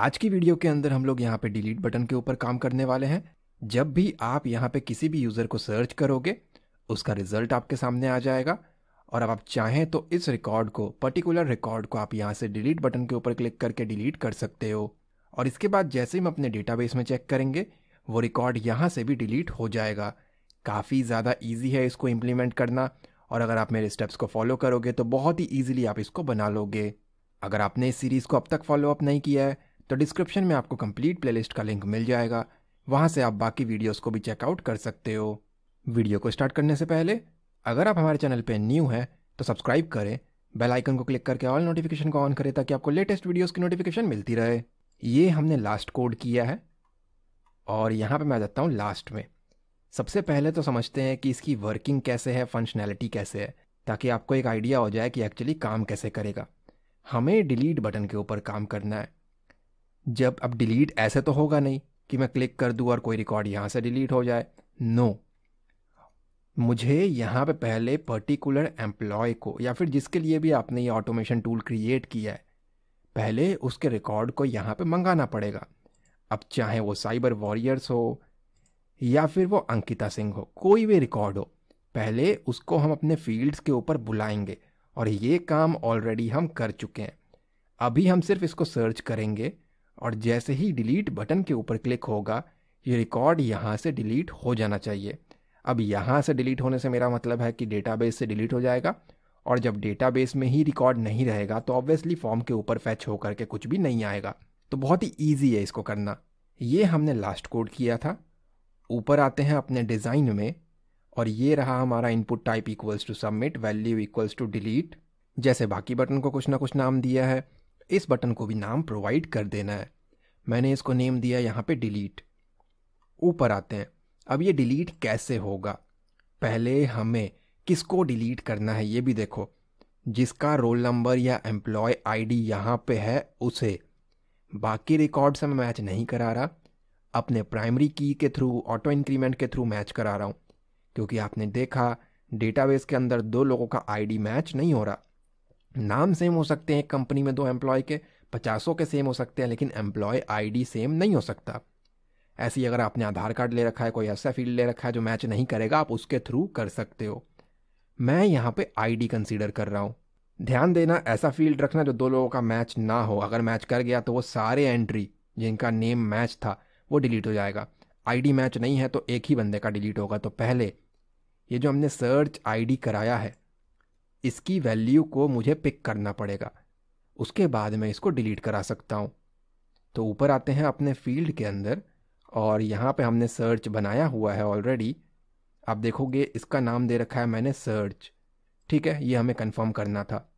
आज की वीडियो के अंदर हम लोग यहाँ पे डिलीट बटन के ऊपर काम करने वाले हैं जब भी आप यहाँ पे किसी भी यूज़र को सर्च करोगे उसका रिजल्ट आपके सामने आ जाएगा और अब आप चाहें तो इस रिकॉर्ड को पर्टिकुलर रिकॉर्ड को आप यहाँ से डिलीट बटन के ऊपर क्लिक करके डिलीट कर सकते हो और इसके बाद जैसे ही हम अपने डेटाबेस में चेक करेंगे वो रिकॉर्ड यहाँ से भी डिलीट हो जाएगा काफ़ी ज़्यादा ईजी है इसको इम्प्लीमेंट करना और अगर आप मेरे स्टेप्स को फॉलो करोगे तो बहुत ही ईजिली आप इसको बना लोगे अगर आपने इस सीरीज़ को अब तक फॉलोअप नहीं किया है तो डिस्क्रिप्शन में आपको कंप्लीट प्लेलिस्ट का लिंक मिल जाएगा वहाँ से आप बाकी वीडियोस को भी चेकआउट कर सकते हो वीडियो को स्टार्ट करने से पहले अगर आप हमारे चैनल पर न्यू हैं तो सब्सक्राइब करें बेल आइकन को क्लिक करके ऑल नोटिफिकेशन को ऑन करें ताकि आपको लेटेस्ट वीडियोस की नोटिफिकेशन मिलती रहे ये हमने लास्ट कोड किया है और यहाँ पे मैं आ जाता हूँ लास्ट में सबसे पहले तो समझते हैं कि इसकी वर्किंग कैसे है फंक्शनैलिटी कैसे है ताकि आपको एक आइडिया हो जाए कि एक्चुअली काम कैसे करेगा हमें डिलीट बटन के ऊपर काम करना है जब अब डिलीट ऐसे तो होगा नहीं कि मैं क्लिक कर दूँ और कोई रिकॉर्ड यहाँ से डिलीट हो जाए नो no. मुझे यहाँ पे पहले पर्टिकुलर एम्प्लॉय को या फिर जिसके लिए भी आपने ये ऑटोमेशन टूल क्रिएट किया है पहले उसके रिकॉर्ड को यहाँ पे मंगाना पड़ेगा अब चाहे वो साइबर वॉरियर्स हो या फिर वो अंकिता सिंह हो कोई भी रिकॉर्ड हो पहले उसको हम अपने फील्ड्स के ऊपर बुलाएंगे और ये काम ऑलरेडी हम कर चुके हैं अभी हम सिर्फ इसको सर्च करेंगे और जैसे ही डिलीट बटन के ऊपर क्लिक होगा ये रिकॉर्ड यहाँ से डिलीट हो जाना चाहिए अब यहाँ से डिलीट होने से मेरा मतलब है कि डेटाबेस से डिलीट हो जाएगा और जब डेटाबेस में ही रिकॉर्ड नहीं रहेगा तो ऑब्वियसली फॉर्म के ऊपर फैच होकर के कुछ भी नहीं आएगा तो बहुत ही ईजी है इसको करना ये हमने लास्ट कोड किया था ऊपर आते हैं अपने डिज़ाइन में और ये रहा हमारा input type equals to submit value equals to delete जैसे बाकी बटन को कुछ ना कुछ नाम दिया है इस बटन को भी नाम प्रोवाइड कर देना है मैंने इसको नेम दिया यहाँ पे डिलीट ऊपर आते हैं अब ये डिलीट कैसे होगा पहले हमें किसको डिलीट करना है ये भी देखो जिसका रोल नंबर या एम्प्लॉय आईडी यहाँ पर है उसे बाकी रिकॉर्ड से मैं मैच नहीं करा रहा अपने प्राइमरी की के थ्रू ऑटो इंक्रीमेंट के थ्रू मैच करा रहा हूँ क्योंकि आपने देखा डेटाबेस के अंदर दो लोगों का आईडी मैच नहीं हो रहा नाम सेम हो सकते हैं एक कंपनी में दो एम्प्लॉय के पचासों के सेम हो सकते हैं लेकिन एम्प्लॉय आईडी सेम नहीं हो सकता ऐसे ही अगर आपने आधार कार्ड ले रखा है कोई ऐसा फील्ड ले रखा है जो मैच नहीं करेगा आप उसके थ्रू कर सकते हो मैं यहाँ पे आईडी कंसीडर कर रहा हूँ ध्यान देना ऐसा फील्ड रखना जो दो लोगों का मैच ना हो अगर मैच कर गया तो वो सारे एंट्री जिनका नेम मैच था वो डिलीट हो जाएगा आईडी मैच नहीं है तो एक ही बंदे का डिलीट होगा तो पहले ये जो हमने सर्च आईडी कराया है इसकी वैल्यू को मुझे पिक करना पड़ेगा उसके बाद मैं इसको डिलीट करा सकता हूँ तो ऊपर आते हैं अपने फील्ड के अंदर और यहाँ पे हमने सर्च बनाया हुआ है ऑलरेडी आप देखोगे इसका नाम दे रखा है मैंने सर्च ठीक है ये हमें कंफर्म करना था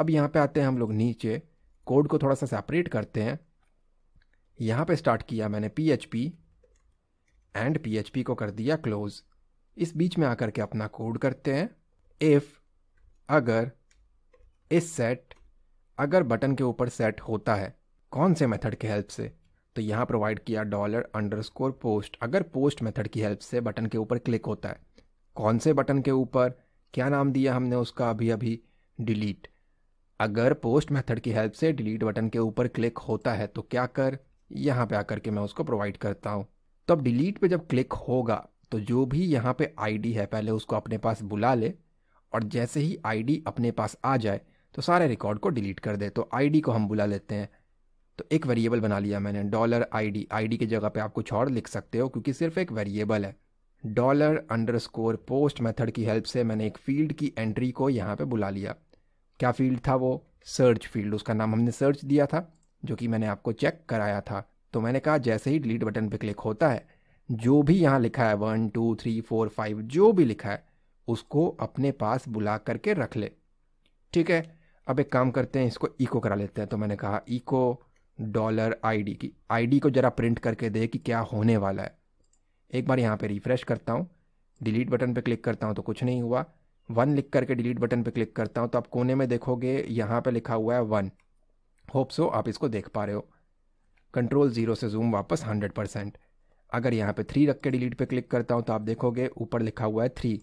अब यहाँ पे आते हैं हम लोग नीचे कोड को थोड़ा सा सेपरेट करते हैं यहाँ पे स्टार्ट किया मैंने पी एंड पी को कर दिया क्लोज़ इस बीच में आकर के अपना कोड करते हैं इफ़ अगर इस सेट अगर बटन के ऊपर सेट होता है कौन से मेथड की हेल्प से तो यहाँ प्रोवाइड किया डॉलर अंडरस्कोर पोस्ट अगर पोस्ट मेथड की हेल्प से बटन के ऊपर क्लिक होता है कौन से बटन के ऊपर क्या नाम दिया हमने उसका अभी अभी डिलीट अगर पोस्ट मेथड की हेल्प से डिलीट बटन के ऊपर क्लिक होता है तो क्या कर यहाँ पे आकर के मैं उसको प्रोवाइड करता हूँ तो अब डिलीट पे जब क्लिक होगा तो जो भी यहाँ पे आईडी है पहले उसको अपने पास बुला ले और जैसे ही आईडी अपने पास आ जाए तो सारे रिकॉर्ड को डिलीट कर दे तो आईडी को हम बुला लेते हैं तो एक वेरिएबल बना लिया मैंने डॉलर आईडी आईडी की जगह पे आप कुछ और लिख सकते हो क्योंकि सिर्फ एक वेरिएबल है dollar underscore post method की हेल्प से मैंने एक फील्ड की एंट्री को यहाँ पे बुला लिया क्या फील्ड था वो सर्च फील्ड उसका नाम हमने सर्च दिया था जो कि मैंने आपको चेक कराया था तो मैंने कहा जैसे ही डिलीट बटन पर क्लिक होता है जो भी यहाँ लिखा है one two three four five जो भी लिखा है उसको अपने पास बुला करके रख ले ठीक है अब एक काम करते हैं इसको इको करा लेते हैं तो मैंने कहा इको डॉलर आईडी की आईडी को ज़रा प्रिंट करके दे कि क्या होने वाला है एक बार यहाँ पे रिफ़्रेश करता हूँ डिलीट बटन पे क्लिक करता हूँ तो कुछ नहीं हुआ वन लिख करके डिलीट बटन पे क्लिक करता हूँ तो आप कोने में देखोगे यहाँ पे लिखा हुआ है वन होप सो आप इसको देख पा रहे हो कंट्रोल ज़ीरो से जूम वापस हंड्रेड परसेंट अगर यहाँ पर थ्री रख के डिलीट पर क्लिक करता हूँ तो आप देखोगे ऊपर लिखा हुआ है थ्री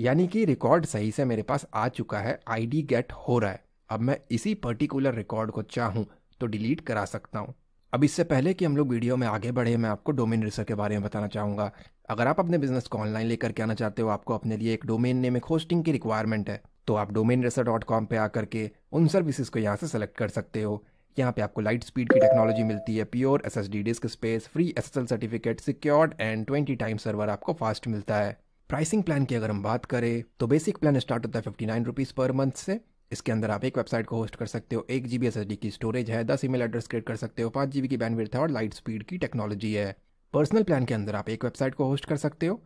यानी कि रिकॉर्ड सही से मेरे पास आ चुका है आईडी गेट हो रहा है अब मैं इसी पर्टिकुलर रिकॉर्ड को चाहूँ तो डिलीट करा सकता हूँ अब इससे पहले कि हम लोग वीडियो में आगे बढ़े मैं आपको डोमेन रिसर्च के बारे में बताना चाहूँगा अगर आप अपने बिजनेस को ऑनलाइन लेकर के आना चाहते हो आपको अपने लिए एक डोमेन नेम एक होस्टिंग की रिक्वायरमेंट है तो आप डोमेन रिसर डॉट कॉम पर आकर के उन सर्विसेज को यहाँ से सेलेक्ट कर सकते हो यहाँ पे आपको लाइट स्पीड की टेक्नोलॉजी मिलती है pure S S D disk space free S S L certificate secured and twenty time server आपको फास्ट मिलता है प्राइसिंग प्लान की अगर हम बात करें तो बेसिक प्लान स्टार्ट होता है fifty nine rupees per month से इसके अंदर आप एक वेबसाइट को होस्ट कर सकते हो एक जी बी की स्टोरेज है दस ईमेल एड्रेस क्रिएट कर सकते हो पाँच जी की बैंडविड्थ है और लाइट स्पीड की टेक्नोलॉजी है पर्सनल प्लान के अंदर आप एक वेबसाइट को होस्ट कर सकते हो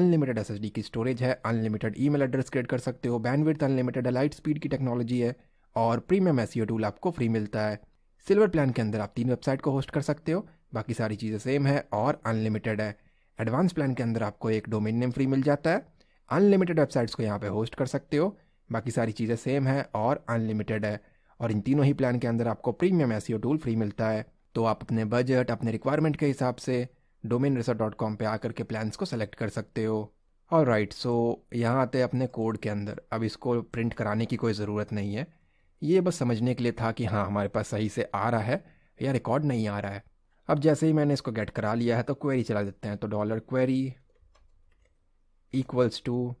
अनलिमिटेड एस की स्टोरेज है अनलिमिटेड मेल एड्रेस क्रिएट कर सकते हो बैंडविड्थ अनलिमिटेड है लाइट स्पीड की टेक्नोलॉजी है और प्रीमियम एस टूल आपको फ्री मिलता है सिल्वर प्लान के अंदर आप तीन वेबसाइट को होस्ट कर सकते हो बाकी सारी चीज़ें सेम है और अनलिमिटेड है एडवांस प्लान के अंदर आपको एक डोमेन नेम फ्री मिल जाता है अनलिमिटेड वेबसाइट्स को यहाँ पे होस्ट कर सकते हो बाकी सारी चीज़ें सेम है और अनलिमिटेड है और इन तीनों ही प्लान के अंदर आपको प्रीमियम ऐसी टूल फ्री मिलता है तो आप अपने बजट अपने रिक्वायरमेंट के हिसाब से डोमेन रिसर्ट डॉट कॉम पर आकर के प्लान्स को सेलेक्ट कर सकते हो और राइट सो यहाँ आते हैं अपने कोड के अंदर अब इसको प्रिंट कराने की कोई ज़रूरत नहीं है ये बस समझने के लिए था कि हाँ हमारे पास सही से आ रहा है या रिकॉर्ड नहीं आ रहा है अब जैसे ही मैंने इसको गेट करा लिया है तो क्वेरी चला देते हैं तो डॉलर क्वेरी इक्वल्स टू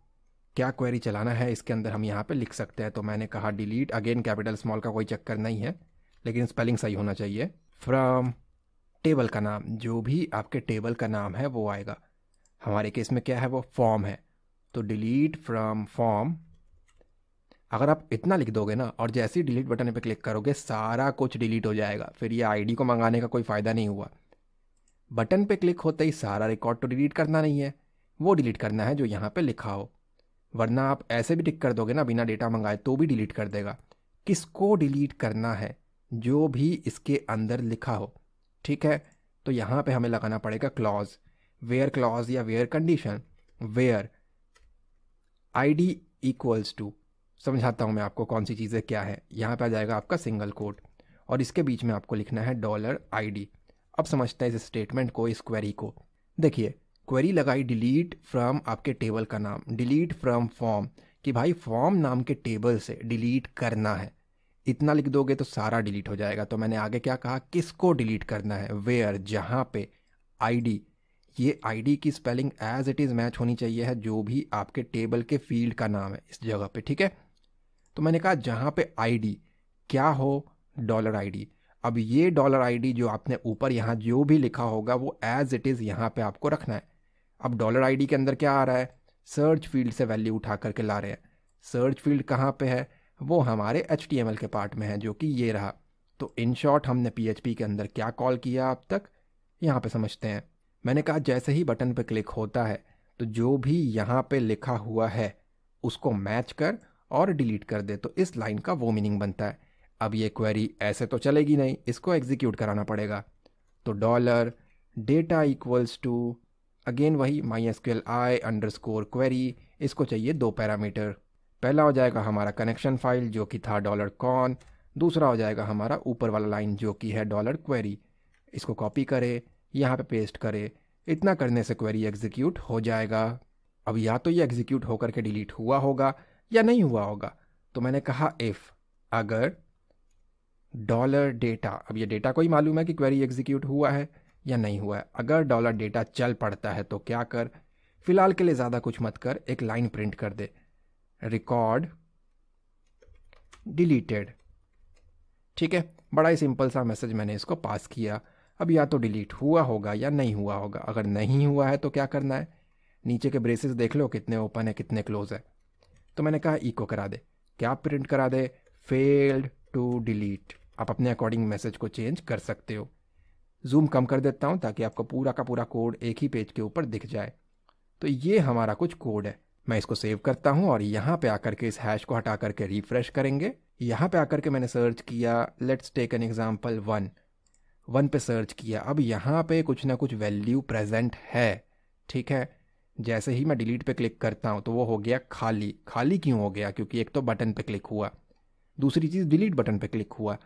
क्या क्वेरी चलाना है इसके अंदर हम यहाँ पे लिख सकते हैं तो मैंने कहा डिलीट अगेन कैपिटल स्मॉल का कोई चक्कर नहीं है लेकिन स्पेलिंग सही होना चाहिए फ्रॉम टेबल का नाम जो भी आपके टेबल का नाम है वो आएगा हमारे केस में क्या है वो फॉर्म है तो डिलीट फ्रॉम फॉर्म अगर आप इतना लिख दोगे ना और जैसे ही डिलीट बटन पर क्लिक करोगे सारा कुछ डिलीट हो जाएगा फिर ये आईडी को मंगाने का कोई फ़ायदा नहीं हुआ बटन पे क्लिक होते ही सारा रिकॉर्ड तो डिलीट करना नहीं है वो डिलीट करना है जो यहाँ पे लिखा हो वरना आप ऐसे भी टिक कर दोगे ना बिना डेटा मंगाए तो भी डिलीट कर देगा किसको डिलीट करना है जो भी इसके अंदर लिखा हो ठीक है तो यहाँ पे हमें लगाना पड़ेगा क्लॉज वेयर क्लॉज या where condition where I D equals to समझाता हूँ मैं आपको कौन सी चीज़ें क्या है यहाँ पर आ जाएगा आपका सिंगल कोड और इसके बीच में आपको लिखना है डॉलर आईडी अब समझते हैं इस स्टेटमेंट को इस क्वेरी को देखिए क्वेरी लगाई डिलीट फ्रॉम आपके टेबल का नाम डिलीट फ्रॉम फॉर्म कि भाई फॉर्म नाम के टेबल से डिलीट करना है इतना लिख दोगे तो सारा डिलीट हो जाएगा तो मैंने आगे क्या कहा किसको डिलीट करना है वेयर जहाँ पे आईडी ये आईडी की spelling as it is match होनी चाहिए है जो भी आपके टेबल के फील्ड का नाम है इस जगह पे ठीक है तो मैंने कहा जहाँ पे आईडी क्या हो डॉलर आईडी अब ये डॉलर आईडी जो आपने ऊपर यहाँ जो भी लिखा होगा वो एज इट इज़ यहाँ पे आपको रखना है अब डॉलर आईडी के अंदर क्या आ रहा है सर्च फील्ड से वैल्यू उठा करके ला रहे हैं सर्च फील्ड कहाँ पे है वो हमारे एच के पार्ट में है जो कि ये रहा तो इन शॉर्ट हमने पी के अंदर क्या कॉल किया अब तक यहाँ पे समझते हैं मैंने कहा जैसे ही बटन पे क्लिक होता है तो जो भी यहाँ पे लिखा हुआ है उसको मैच कर और डिलीट कर दे तो इस लाइन का वो मीनिंग बनता है अब ये क्वेरी ऐसे तो चलेगी नहीं इसको एग्जीक्यूट कराना पड़ेगा तो dollar data equals to again वही my S Q L I underscore query इसको चाहिए दो पैरामीटर पहला हो जाएगा हमारा कनेक्शन फाइल जो कि था डॉलर कॉन दूसरा हो जाएगा हमारा ऊपर वाला लाइन जो कि है डॉलर क्वेरी इसको कॉपी करे यहाँ पे पेस्ट करे इतना करने से क्वेरी एग्जीक्यूट हो जाएगा अब या तो ये एग्जीक्यूट होकर के डिलीट हुआ होगा या नहीं हुआ होगा तो मैंने कहा इफ़ अगर डॉलर डेटा अब ये डेटा को ही मालूम है कि क्वेरी एग्जीक्यूट हुआ है या नहीं हुआ है अगर डॉलर डेटा चल पड़ता है तो क्या कर फिलहाल के लिए ज़्यादा कुछ मत कर एक लाइन प्रिंट कर दे रिकॉर्ड डिलीटेड ठीक है बड़ा ही सिंपल सा मैसेज मैंने इसको पास किया अब या तो डिलीट हुआ होगा या नहीं हुआ होगा अगर नहीं हुआ है तो क्या करना है नीचे के ब्रेसेस देख लो कितने ओपन है कितने क्लोज है तो मैंने कहा इको करा दे क्या आप प्रिंट करा दे फेल्ड टू डिलीट आप अपने अकॉर्डिंग मैसेज को चेंज कर सकते हो जूम कम कर देता हूँ ताकि आपको पूरा का पूरा कोड एक ही पेज के ऊपर दिख जाए तो ये हमारा कुछ कोड है मैं इसको सेव करता हूँ और यहाँ पे आकर के इस हैश को हटा करके रिफ्रेश करेंगे यहाँ पे आकर के मैंने सर्च किया let's take an example one one पे सर्च किया अब यहाँ पे कुछ ना कुछ वैल्यू प्रेजेंट है ठीक है जैसे ही मैं डिलीट पे क्लिक करता हूँ तो वो हो गया खाली खाली क्यों हो गया क्योंकि एक तो बटन पे क्लिक हुआ दूसरी चीज़ डिलीट बटन पे क्लिक हुआ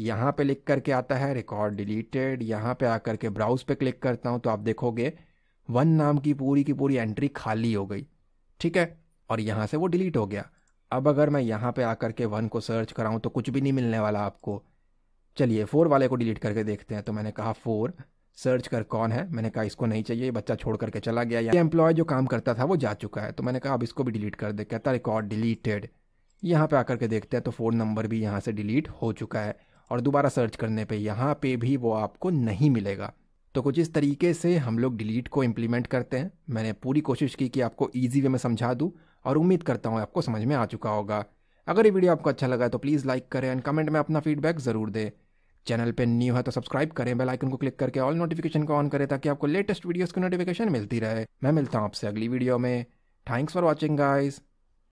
यहाँ पे लिख करके आता है रिकॉर्ड डिलीटेड यहाँ पे आकर के ब्राउज पे क्लिक करता हूँ तो आप देखोगे वन नाम की पूरी की पूरी एंट्री खाली हो गई ठीक है और यहाँ से वो डिलीट हो गया अब अगर मैं यहाँ पे आकर के वन को सर्च कराऊँ तो कुछ भी नहीं मिलने वाला आपको चलिए फोर वाले को डिलीट करके देखते हैं तो मैंने कहा फोर सर्च कर कौन है मैंने कहा इसको नहीं चाहिए बच्चा छोड़ करके चला गया ये एम्प्लॉय जो काम करता था वो जा चुका है तो मैंने कहा अब इसको भी डिलीट कर दे कहता रिकॉर्ड डिलीटेड यहाँ पे आकर के देखते हैं तो फ़ोन नंबर भी यहाँ से डिलीट हो चुका है और दोबारा सर्च करने पे यहाँ पे भी वो आपको नहीं मिलेगा तो कुछ इस तरीके से हम लोग डिलीट को इम्प्लीमेंट करते हैं मैंने पूरी कोशिश की कि आपको ईजी वे में समझा दूँ और उम्मीद करता हूँ आपको समझ में आ चुका होगा अगर ये वीडियो आपको अच्छा लगा तो प्लीज़ लाइक करें एंड कमेंट में अपना फीडबैक ज़रूर दें चैनल पे न्यू है तो सब्सक्राइब करें बेल आइकन को क्लिक करके ऑल नोटिफिकेशन को ऑन करें ताकि आपको लेटेस्ट वीडियोस की नोटिफिकेशन मिलती रहे मैं मिलता हूँ आपसे अगली वीडियो में थैंक्स फॉर वॉचिंग गाइज़